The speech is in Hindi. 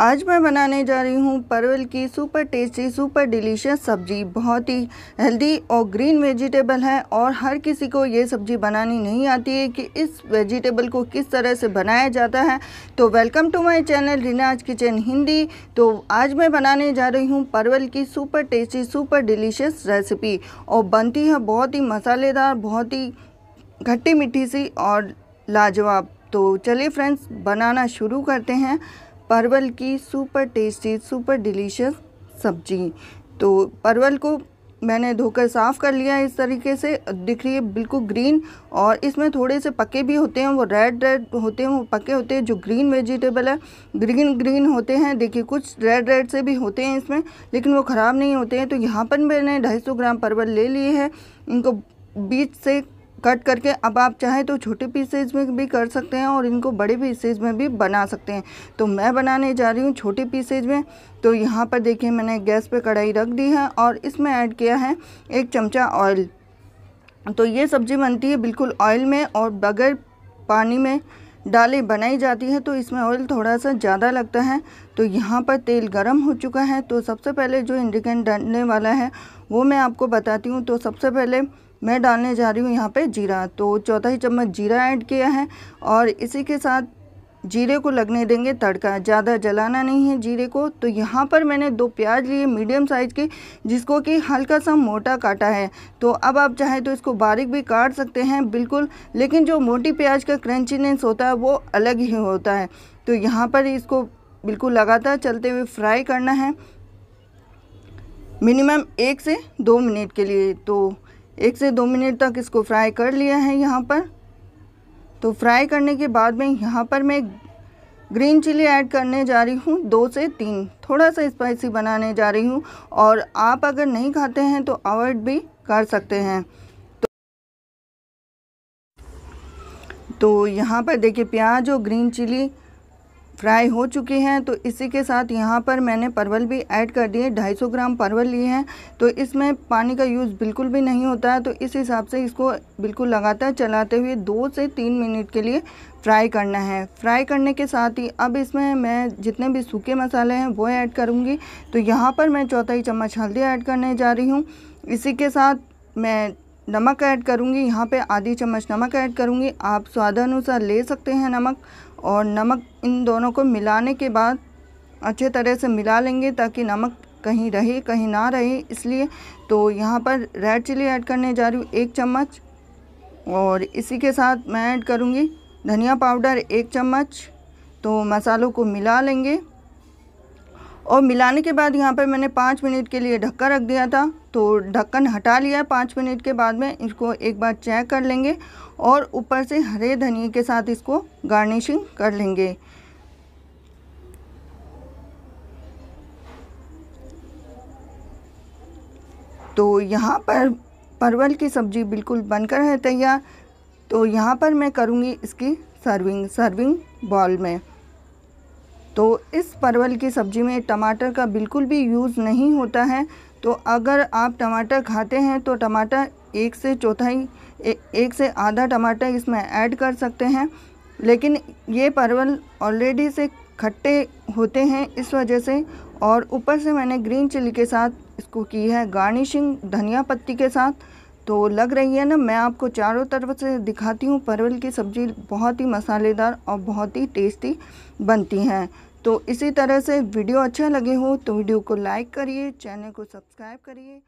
आज मैं बनाने जा रही हूँ परवल की सुपर टेस्टी सुपर डिलीशियस सब्ज़ी बहुत ही हेल्दी और ग्रीन वेजिटेबल है और हर किसी को ये सब्ज़ी बनानी नहीं आती है कि इस वेजिटेबल को किस तरह से बनाया जाता है तो welcome to my channel Rinaz kitchen Hindi तो आज मैं बनाने जा रही हूँ परवल की super tasty super delicious recipe और बनती है बहुत ही मसालेदार बहुत ही खट्टी मीठी सी और लाजवाब तो चलिए फ्रेंड्स बनाना शुरू करते हैं परवल की सुपर टेस्टी सुपर डिलीशियस सब्जी तो परवल को मैंने धोकर साफ़ कर लिया इस तरीके से दिख रही है बिल्कुल ग्रीन और इसमें थोड़े से पके भी होते हैं वो रेड रेड होते हैं वो पके होते हैं जो ग्रीन वेजिटेबल है ग्रीन ग्रीन होते हैं देखिए कुछ रेड रेड से भी होते हैं इसमें लेकिन वो ख़राब नहीं होते हैं तो यहाँ पर मैंने 250 ग्राम परवल ले लिए हैं इनको बीच से कट करके अब आप चाहें तो छोटे पीसेज में भी कर सकते हैं और इनको बड़े पीसेज में भी बना सकते हैं तो मैं बनाने जा रही हूँ छोटे पीसेज में तो यहाँ पर देखिए मैंने गैस पे कढ़ाई रख दी है और इसमें ऐड किया है एक चमचा ऑयल तो ये सब्ज़ी बनती है बिल्कुल ऑयल में और बगैर पानी में डाले बनाई जाती है तो इसमें ऑयल थोड़ा सा ज़्यादा लगता है तो यहाँ पर तेल गर्म हो चुका है तो सबसे पहले जो इंडिकेंट डालने वाला है वो मैं आपको बताती हूँ तो सबसे पहले मैं डालने जा रही हूँ यहाँ पे जीरा तो चौथाई चम्मच जीरा ऐड किया है और इसी के साथ जीरे को लगने देंगे तड़का ज़्यादा जलाना नहीं है जीरे को तो यहाँ पर मैंने दो प्याज लिए मीडियम साइज़ के जिसको कि हल्का सा मोटा काटा है तो अब आप चाहे तो इसको बारीक भी काट सकते हैं बिल्कुल लेकिन जो मोटी प्याज का क्रंचीनेस होता है वो अलग ही होता है तो यहाँ पर इसको बिल्कुल लगातार चलते हुए फ्राई करना है मिनिमम एक से दो मिनट के लिए तो एक से दो मिनट तक इसको फ्राई कर लिया है यहाँ पर तो फ्राई करने के बाद में यहाँ पर मैं ग्रीन चिली ऐड करने जा रही हूँ दो से तीन थोड़ा सा स्पाइसी बनाने जा रही हूँ और आप अगर नहीं खाते हैं तो अवॉइड भी कर सकते हैं तो, तो यहाँ पर देखिए प्याज और ग्रीन चिली फ्राई हो चुके हैं तो इसी के साथ यहाँ पर मैंने परवल भी ऐड कर दिए 250 ग्राम परवल लिए हैं तो इसमें पानी का यूज़ बिल्कुल भी नहीं होता है तो इस हिसाब से इसको बिल्कुल लगातार चलाते हुए दो से तीन मिनट के लिए फ्राई करना है फ्राई करने के साथ ही अब इसमें मैं जितने भी सूखे मसाले हैं वो ऐड करूँगी तो यहाँ पर मैं चौथाई चम्मच हल्दी ऐड करने जा रही हूँ इसी के साथ मैं नमक ऐड करूँगी यहाँ पे आधी चम्मच नमक ऐड करूँगी आप स्वादानुसार ले सकते हैं नमक और नमक इन दोनों को मिलाने के बाद अच्छे तरह से मिला लेंगे ताकि नमक कहीं रहे कहीं ना रहे इसलिए तो यहाँ पर रेड चिली ऐड करने जा रही हूँ एक चम्मच और इसी के साथ मैं ऐड करूँगी धनिया पाउडर एक चम्मच तो मसालों को मिला लेंगे और मिलाने के बाद यहाँ पर मैंने पाँच मिनट के लिए ढक्का रख दिया था तो ढक्कन हटा लिया पाँच मिनट के बाद में इसको एक बार चेक कर लेंगे और ऊपर से हरे धनिए के साथ इसको गार्निशिंग कर लेंगे तो यहाँ पर परवल की सब्ज़ी बिल्कुल बनकर है तैयार तो यहाँ पर मैं करूँगी इसकी सर्विंग सर्विंग बॉल में तो इस परवल की सब्ज़ी में टमाटर का बिल्कुल भी यूज़ नहीं होता है तो अगर आप टमाटर खाते हैं तो टमाटर एक से चौथाई एक से आधा टमाटर इसमें ऐड कर सकते हैं लेकिन ये परवल ऑलरेडी से खट्टे होते हैं इस वजह से और ऊपर से मैंने ग्रीन चिली के साथ इसको की है गार्निशिंग धनिया पत्ती के साथ तो लग रही है ना मैं आपको चारों तरफ से दिखाती हूँ परवल की सब्ज़ी बहुत ही मसालेदार और बहुत ही टेस्टी बनती हैं तो इसी तरह से वीडियो अच्छा लगे हो तो वीडियो को लाइक करिए चैनल को सब्सक्राइब करिए